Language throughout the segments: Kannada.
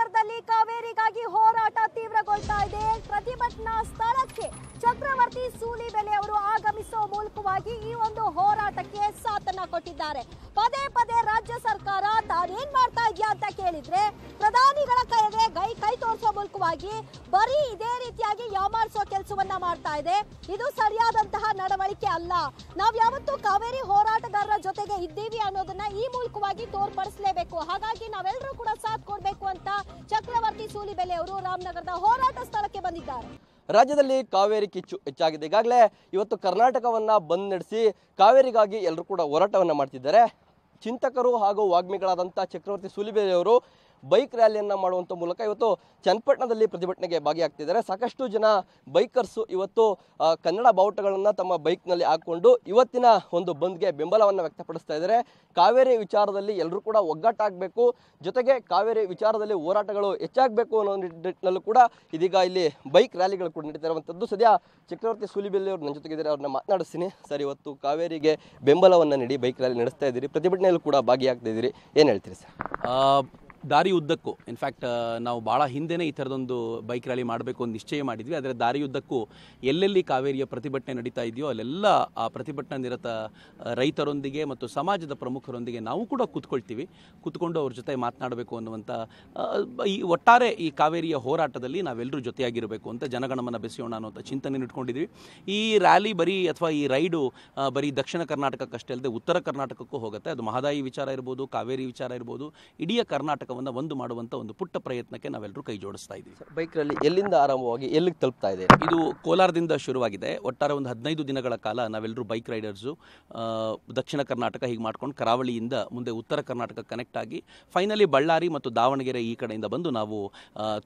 ನಗರದಲ್ಲಿ ಕಾವೇರಿಗಾಗಿ ಹೋರಾಟ ತೀವ್ರಗೊಳ್ತಾ ಇದೆ ಪ್ರತಿಭಟನಾ ಸ್ಥಳಕ್ಕೆ ಚಕ್ರವರ್ತಿ ಬೆಲೆ ಅವರು ಆಗಮಿಸುವ ಮೂಲಕವಾಗಿ ಈ ಒಂದು ಹೋರಾಟಕ್ಕೆ ಸಾಥನ ಕೊಟ್ಟಿದ್ದಾರೆ ಪದೇ ಪದೇ ರಾಜ್ಯ ಸರ್ಕಾರ ತಾನೇನ್ ಮಾಡ್ತಾ ಇದೆಯಾ ಅಂತ ಕೇಳಿದ್ರೆ ಪ್ರಧಾನಿಗಳ ಕೈಗೆ ಕೈ ಕೈ ತೋರಿಸುವ ಮೂಲಕವಾಗಿ ಬರೀ ಇದೇ ರೀತಿಯಾಗಿ ಯಾಮಾರಿಸೋ ಕೆಲಸವನ್ನ ಮಾಡ್ತಾ ಇದೆ ಇದು ಸರಿಯಾದಂತಹ ನಡವಳಿಕೆ ಅಲ್ಲ ನಾವ್ ಯಾವತ್ತೂ ಕಾವೇರಿ ಹೋರಾಟಗಾರರ ಜೊತೆ ಇದ್ದೀವಿ ಅನ್ನೋದನ್ನ ಈ ಮೂಲಕವಾಗಿ ತೋರ್ಪಡಿಸಲೇಬೇಕು ಹಾಗಾಗಿ ನಾವೆಲ್ಲರೂ ಕೂಡ ಸಾಥ್ ಕೊಡಬೇಕು ಅಂತ ಚಕ್ರವರ್ತಿ ಸೂಲಿಬೆಲೆ ಅವರು ರಾಮನಗರದ ಹೋರಾಟ ಸ್ಥಳಕ್ಕೆ ಬಂದಿದ್ದಾರೆ ರಾಜ್ಯದಲ್ಲಿ ಕಾವೇರಿ ಕಿಚ್ಚು ಹೆಚ್ಚಾಗಿದೆ ಈಗಾಗಲೇ ಇವತ್ತು ಕರ್ನಾಟಕವನ್ನ ಬಂದ್ ನಡೆಸಿ ಕಾವೇರಿಗಾಗಿ ಎಲ್ಲರೂ ಕೂಡ ಹೋರಾಟವನ್ನ ಮಾಡ್ತಿದ್ದಾರೆ ಚಿಂತಕರು ಹಾಗೂ ವಾಗ್ಮಿಗಳಾದಂತಹ ಚಕ್ರವರ್ತಿ ಸೂಲಿಬೆಲೆಯವರು ಬೈಕ್ ರ್ಯಾಲಿಯನ್ನು ಮಾಡುವಂಥ ಮೂಲಕ ಇವತ್ತು ಚನ್ನಪಟ್ಟಣದಲ್ಲಿ ಪ್ರತಿಭಟನೆಗೆ ಭಾಗಿಯಾಗ್ತಿದ್ದಾರೆ ಸಾಕಷ್ಟು ಜನ ಬೈಕರ್ಸು ಇವತ್ತು ಕನ್ನಡ ಬಾವುಟಗಳನ್ನು ತಮ್ಮ ಬೈಕ್ನಲ್ಲಿ ಹಾಕ್ಕೊಂಡು ಇವತ್ತಿನ ಒಂದು ಬಂದ್ಗೆ ಬೆಂಬಲವನ್ನು ವ್ಯಕ್ತಪಡಿಸ್ತಾ ಇದ್ದಾರೆ ಕಾವೇರಿ ವಿಚಾರದಲ್ಲಿ ಎಲ್ಲರೂ ಕೂಡ ಒಗ್ಗಟ್ಟಾಗಬೇಕು ಜೊತೆಗೆ ಕಾವೇರಿ ವಿಚಾರದಲ್ಲಿ ಹೋರಾಟಗಳು ಹೆಚ್ಚಾಗಬೇಕು ಅನ್ನೋ ನಿಟ್ಟಿನಲ್ಲೂ ಕೂಡ ಇದೀಗ ಇಲ್ಲಿ ಬೈಕ್ ರ್ಯಾಲಿಗಳು ಕೂಡ ನಡೀತಾ ಇರುವಂಥದ್ದು ಸದ್ಯ ಚಕ್ರವರ್ತಿ ಸೂಲಿಬೆಲ್ಲಿ ಅವರು ನನ್ನ ಜೊತೆಗಿದ್ದಾರೆ ಅವ್ರನ್ನ ಮಾತನಾಡಿಸ್ತೀನಿ ಸರ್ ಇವತ್ತು ಕಾವೇರಿಗೆ ಬೆಂಬಲವನ್ನು ನೀಡಿ ಬೈಕ್ ರ್ಯಾಲಿ ನಡೆಸ್ತಾ ಇದ್ದೀರಿ ಪ್ರತಿಭಟನೆಯಲ್ಲೂ ಕೂಡ ಭಾಗಿಯಾಗ್ತಾ ಇದ್ದೀರಿ ಏನು ಹೇಳ್ತೀರಿ ಸರ್ ದಾರಿ ಉದ್ದಕ್ಕೂ ಇನ್ಫ್ಯಾಕ್ಟ್ ನಾವು ಭಾಳ ಹಿಂದೆನೇ ಈ ಥರದೊಂದು ಬೈಕ್ ರ್ಯಾಲಿ ಮಾಡಬೇಕು ಅಂತ ನಿಶ್ಚಯ ಮಾಡಿದ್ವಿ ಆದರೆ ದಾರಿಯುದ್ದಕ್ಕೂ ಎಲ್ಲೆಲ್ಲಿ ಕಾವೇರಿಯ ಪ್ರತಿಭಟನೆ ನಡೀತಾ ಇದೆಯೋ ಅಲ್ಲೆಲ್ಲ ಆ ಪ್ರತಿಭಟನೆ ನಿರತ ರೈತರೊಂದಿಗೆ ಮತ್ತು ಸಮಾಜದ ಪ್ರಮುಖರೊಂದಿಗೆ ನಾವು ಕೂಡ ಕೂತ್ಕೊಳ್ತೀವಿ ಕೂತ್ಕೊಂಡು ಅವ್ರ ಜೊತೆ ಮಾತನಾಡಬೇಕು ಅನ್ನುವಂಥ ಈ ಒಟ್ಟಾರೆ ಈ ಕಾವೇರಿಯ ಹೋರಾಟದಲ್ಲಿ ನಾವೆಲ್ಲರೂ ಜೊತೆಯಾಗಿರಬೇಕು ಅಂತ ಜನಗಣಮನ ಬೆಸೆಯೋಣ ಅನ್ನೋಂಥ ಚಿಂತನೆ ಇಟ್ಕೊಂಡಿದ್ವಿ ಈ ರ್ಯಾಲಿ ಬರೀ ಅಥವಾ ಈ ರೈಡು ಬರೀ ದಕ್ಷಿಣ ಕರ್ನಾಟಕಕ್ಕಷ್ಟೇ ಅಲ್ಲದೆ ಉತ್ತರ ಕರ್ನಾಟಕಕ್ಕೂ ಹೋಗುತ್ತೆ ಅದು ಮಹದಾಯಿ ವಿಚಾರ ಇರ್ಬೋದು ಕಾವೇರಿ ವಿಚಾರ ಇರ್ಬೋದು ಇಡೀ ಕರ್ನಾಟಕ ಒಂದು ಮಾಡುವಂಥ ಒಂದು ಪುಟ್ಟ ಪ್ರಯತ್ನಕ್ಕೆ ನಾವೆಲ್ಲರೂ ಕೈ ಜೋಡಿಸ್ತಾ ಇದ್ದೀವಿ ಸರ್ ಬೈಕ್ರಲ್ಲಿ ಎಲ್ಲಿಂದ ಆರಂಭವಾಗಿ ಎಲ್ಲಿಗೆ ತಲುಪ್ತಾ ಇದೆ ಇದು ಕೋಲಾರದಿಂದ ಶುರುವಾಗಿದೆ ಒಟ್ಟಾರೆ ಒಂದು ಹದಿನೈದು ದಿನಗಳ ಕಾಲ ನಾವೆಲ್ಲರೂ ಬೈಕ್ ರೈಡರ್ಸು ದಕ್ಷಿಣ ಕರ್ನಾಟಕ ಹೀಗೆ ಮಾಡ್ಕೊಂಡು ಕರಾವಳಿಯಿಂದ ಮುಂದೆ ಉತ್ತರ ಕರ್ನಾಟಕ ಕನೆಕ್ಟ್ ಆಗಿ ಫೈನಲಿ ಬಳ್ಳಾರಿ ಮತ್ತು ದಾವಣಗೆರೆ ಈ ಕಡೆಯಿಂದ ಬಂದು ನಾವು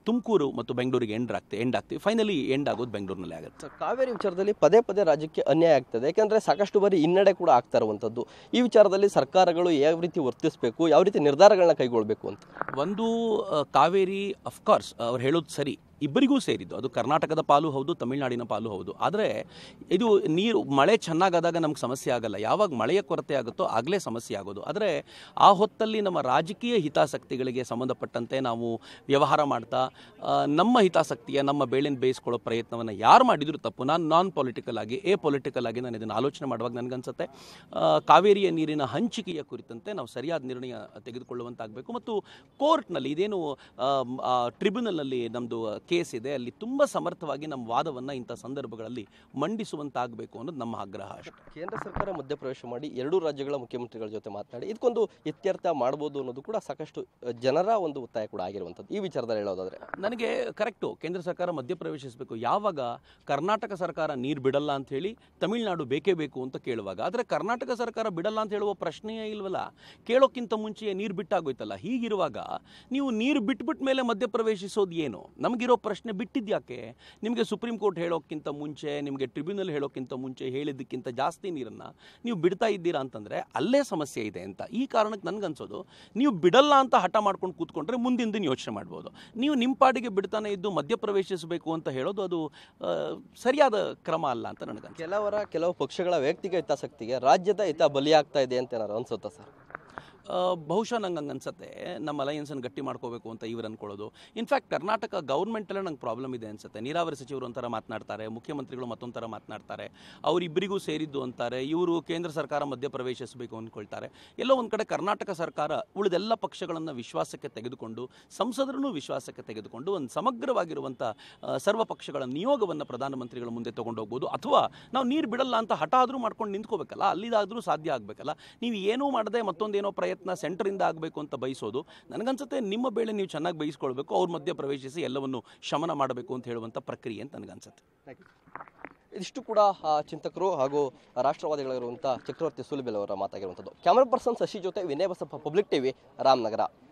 ತುಮಕೂರು ಮತ್ತು ಬೆಂಗಳೂರಿಗೆ ಎಂಡ್ ಆಗ್ತೀವಿ ಎಂಡ್ ಆಗ್ತೀವಿ ಫೈನಲಿ ಎಂಡ್ ಆಗೋದು ಬೆಂಗಳೂರಿನಲ್ಲಿ ಆಗುತ್ತೆ ಕಾವೇರಿ ವಿಚಾರದಲ್ಲಿ ಪದೇ ಪದೇ ರಾಜ್ಯಕ್ಕೆ ಅನ್ಯಾಯ ಆಗ್ತದೆ ಯಾಕೆಂದರೆ ಸಾಕಷ್ಟು ಬಾರಿ ಹಿನ್ನಡೆ ಕೂಡ ಆಗ್ತಾ ಇರುವಂಥದ್ದು ಈ ವಿಚಾರದಲ್ಲಿ ಸರ್ಕಾರಗಳು ಯಾವ ರೀತಿ ವರ್ತಿಸಬೇಕು ಯಾವ ರೀತಿ ನಿರ್ಧಾರಗಳನ್ನ ಕೈಗೊಳ್ಳಬೇಕು ಅಂತ ಒಂದು ಕಾವೇರಿ ಅಫ್ಕೋರ್ಸ್ ಅವ್ರು ಹೇಳೋದು ಸರಿ ಇಬ್ಬರಿಗೂ ಸೇರಿದ್ದು ಅದು ಕರ್ನಾಟಕದ ಪಾಲು ಹೌದು ತಮಿಳುನಾಡಿನ ಪಾಲು ಹೌದು ಆದರೆ ಇದು ನೀರು ಮಳೆ ಚೆನ್ನಾಗಾದಾಗ ನಮ್ಗೆ ಸಮಸ್ಯೆ ಆಗಲ್ಲ ಯಾವಾಗ ಮಳೆಯ ಕೊರತೆ ಆಗುತ್ತೋ ಆಗಲೇ ಸಮಸ್ಯೆ ಆಗೋದು ಆದರೆ ಆ ಹೊತ್ತಲ್ಲಿ ನಮ್ಮ ರಾಜಕೀಯ ಹಿತಾಸಕ್ತಿಗಳಿಗೆ ಸಂಬಂಧಪಟ್ಟಂತೆ ನಾವು ವ್ಯವಹಾರ ಮಾಡ್ತಾ ನಮ್ಮ ಹಿತಾಸಕ್ತಿಯ ನಮ್ಮ ಬೇಳೆನ ಬೇಯಿಸ್ಕೊಳ್ಳೋ ಪ್ರಯತ್ನವನ್ನು ಯಾರು ಮಾಡಿದರೂ ತಪ್ಪು ನಾನು ನಾನ್ ಪೊಲಿಟಿಕಲ್ ಆಗಿ ಎ ಪೊಲಿಟಿಕಲ್ ಆಗಿ ನಾನು ಇದನ್ನು ಆಲೋಚನೆ ಮಾಡುವಾಗ ನನಗನ್ಸುತ್ತೆ ಕಾವೇರಿಯ ನೀರಿನ ಹಂಚಿಕೆಯ ಕುರಿತಂತೆ ನಾವು ಸರಿಯಾದ ನಿರ್ಣಯ ತೆಗೆದುಕೊಳ್ಳುವಂತಾಗಬೇಕು ಮತ್ತು ಕೋರ್ಟ್ನಲ್ಲಿ ಇದೇನು ಟ್ರಿಬ್ಯುನಲ್ನಲ್ಲಿ ನಮ್ಮದು ಕೇಸ್ ಇದೆ ಅಲ್ಲಿ ತುಂಬ ಸಮರ್ಥವಾಗಿ ನಮ್ಮ ವಾದವನ್ನು ಇಂಥ ಸಂದರ್ಭಗಳಲ್ಲಿ ಮಂಡಿಸುವಂತಾಗಬೇಕು ಅನ್ನೋದು ನಮ್ಮ ಆಗ್ರಹ ಅಷ್ಟೇ ಕೇಂದ್ರ ಸರ್ಕಾರ ಮಧ್ಯಪ್ರವೇಶ ಮಾಡಿ ಎರಡೂ ರಾಜ್ಯಗಳ ಮುಖ್ಯಮಂತ್ರಿಗಳ ಜೊತೆ ಮಾತನಾಡಿ ಇದಕ್ಕೊಂದು ಇತ್ಯರ್ಥ ಮಾಡ್ಬೋದು ಅನ್ನೋದು ಕೂಡ ಸಾಕಷ್ಟು ಜನರ ಒಂದು ಒತ್ತಾಯ ಕೂಡ ಆಗಿರುವಂಥದ್ದು ಈ ವಿಚಾರದಲ್ಲಿ ಹೇಳೋದಾದ್ರೆ ನನಗೆ ಕರೆಕ್ಟು ಕೇಂದ್ರ ಸರ್ಕಾರ ಮಧ್ಯಪ್ರವೇಶಿಸಬೇಕು ಯಾವಾಗ ಕರ್ನಾಟಕ ಸರ್ಕಾರ ನೀರು ಬಿಡಲ್ಲ ಅಂತ ಹೇಳಿ ತಮಿಳುನಾಡು ಬೇಕೇ ಬೇಕು ಅಂತ ಕೇಳುವಾಗ ಆದರೆ ಕರ್ನಾಟಕ ಸರ್ಕಾರ ಬಿಡಲ್ಲ ಅಂತ ಹೇಳುವ ಪ್ರಶ್ನೆಯೇ ಇಲ್ವಲ್ಲ ಕೇಳೋಕ್ಕಿಂತ ಮುಂಚೆಯೇ ನೀರು ಬಿಟ್ಟಾಗೋಯ್ತಲ್ಲ ಹೀಗಿರುವಾಗ ನೀವು ನೀರು ಬಿಟ್ಬಿಟ್ಟ ಮೇಲೆ ಮಧ್ಯಪ್ರವೇಶಿಸೋದು ಏನು ನಮಗಿರೋ ಕೇಳೋ ಪ್ರಶ್ನೆ ಬಿಟ್ಟಿದ್ಯಾಕೆ ನಿಮಗೆ ಸುಪ್ರೀಂ ಕೋರ್ಟ್ ಹೇಳೋಕ್ಕಿಂತ ಮುಂಚೆ ನಿಮಗೆ ಟ್ರಿಬ್ಯುನಲ್ ಹೇಳೋಕ್ಕಿಂತ ಮುಂಚೆ ಹೇಳಿದ್ದಕ್ಕಿಂತ ಜಾಸ್ತಿ ನೀರನ್ನು ನೀವು ಬಿಡ್ತಾ ಇದ್ದೀರಾ ಅಂತಂದರೆ ಅಲ್ಲೇ ಸಮಸ್ಯೆ ಇದೆ ಅಂತ ಈ ಕಾರಣಕ್ಕೆ ನನಗನ್ಸೋದು ನೀವು ಬಿಡಲ್ಲ ಅಂತ ಹಠ ಮಾಡ್ಕೊಂಡು ಕೂತ್ಕೊಂಡ್ರೆ ಮುಂದಿನ ದಿನ ಯೋಚನೆ ಮಾಡ್ಬೋದು ನೀವು ನಿಮ್ಮ ಪಾಡಿಗೆ ಬಿಡ್ತಾನೆ ಇದ್ದು ಮಧ್ಯಪ್ರವೇಶಿಸಬೇಕು ಅಂತ ಹೇಳೋದು ಅದು ಸರಿಯಾದ ಕ್ರಮ ಅಲ್ಲ ಅಂತ ನನಗೆ ಕೆಲವರ ಕೆಲವು ಪಕ್ಷಗಳ ವ್ಯಕ್ತಿಗೆ ಹಿತಾಸಕ್ತಿಗೆ ರಾಜ್ಯದ ಹಿತ ಬಲಿಯಾಗ್ತಾ ಇದೆ ಅಂತ ಏನಾದ್ರು ಅನ್ಸುತ್ತಾ ಸರ್ ಬಹುಶಃ ನಂಗೆ ಹಂಗೆ ನಮ್ಮ ನಮ್ಮ ಅಲಯನ್ಸನ್ನು ಗಟ್ಟಿ ಮಾಡ್ಕೋಬೇಕು ಅಂತ ಇವ್ರು ಅಂದ್ಕೊಳ್ಳೋದು ಇನ್ಫ್ಯಾಕ್ಟ್ ಕರ್ನಾಟಕ ಗೌರ್ಮೆಂಟಲ್ಲೇ ನಂಗೆ ಪ್ರಾಬ್ಲಮ್ ಇದೆ ಅನ್ಸುತ್ತೆ ನೀರಾವರಿ ಸಚಿವರು ಒಂಥರ ಮಾತನಾಡ್ತಾರೆ ಮುಖ್ಯಮಂತ್ರಿಗಳು ಮತ್ತೊಂಥರ ಮಾತನಾಡ್ತಾರೆ ಅವರಿಬ್ಬರಿಗೂ ಸೇರಿದ್ದು ಅಂತಾರೆ ಇವರು ಕೇಂದ್ರ ಸರ್ಕಾರ ಮಧ್ಯಪ್ರವೇಶಿಸಬೇಕು ಅಂದ್ಕೊಳ್ತಾರೆ ಎಲ್ಲೋ ಒಂದು ಕಡೆ ಕರ್ನಾಟಕ ಸರ್ಕಾರ ಉಳಿದೆಲ್ಲ ಪಕ್ಷಗಳನ್ನು ವಿಶ್ವಾಸಕ್ಕೆ ತೆಗೆದುಕೊಂಡು ಸಂಸದರನ್ನು ವಿಶ್ವಾಸಕ್ಕೆ ತೆಗೆದುಕೊಂಡು ಒಂದು ಸಮಗ್ರವಾಗಿರುವಂಥ ಸರ್ವ ಪಕ್ಷಗಳ ನಿಯೋಗವನ್ನು ಪ್ರಧಾನಮಂತ್ರಿಗಳ ಮುಂದೆ ತೊಗೊಂಡೋಗ್ಬೋದು ಅಥವಾ ನಾವು ನೀರು ಬಿಡಲ್ಲ ಅಂತ ಹಠ ಆದರೂ ಮಾಡ್ಕೊಂಡು ನಿಂತ್ಕೋಬೇಕಲ್ಲ ಅಲ್ಲಿದಾದರೂ ಸಾಧ್ಯ ಆಗಬೇಕಲ್ಲ ನೀವು ಏನೂ ಮಾಡದೆ ಮತ್ತೊಂದೇನೋ ಪ್ರಯತ್ನ ಪ್ರಯತ್ನ ಸೆಂಟರಿಂದ ಆಗಬೇಕು ಅಂತ ಬಯಸೋದು ನನಗನ್ಸುತ್ತೆ ನಿಮ್ಮ ಬೇಳೆ ನೀವು ಚೆನ್ನಾಗಿ ಬಯಸ್ಕೊಳ್ಬೇಕು ಅವ್ರ ಮಧ್ಯ ಪ್ರವೇಶಿಸಿ ಎಲ್ಲವನ್ನು ಶಮನ ಮಾಡಬೇಕು ಅಂತ ಹೇಳುವಂಥ ಪ್ರಕ್ರಿಯೆ ಅಂತ ನನಗನ್ಸುತ್ತೆ ಇದಿಷ್ಟು ಕೂಡ ಚಿಂತಕರು ಹಾಗೂ ರಾಷ್ಟ್ರವಾದಿಗಳಿರುವಂಥ ಚಕ್ರವರ್ತಿ ಸುಲಿಬೆಲ್ ಅವರ ಮಾತಾಗಿರುವಂಥದ್ದು ಕ್ಯಾಮರಾ ಪರ್ಸನ್ ಶಶಿ ಜೊತೆ ವಿನಯ ಬಸಪ್ಪ ಪಬ್ಲಿಕ್ ಟಿವಿ ರಾಮನಗರ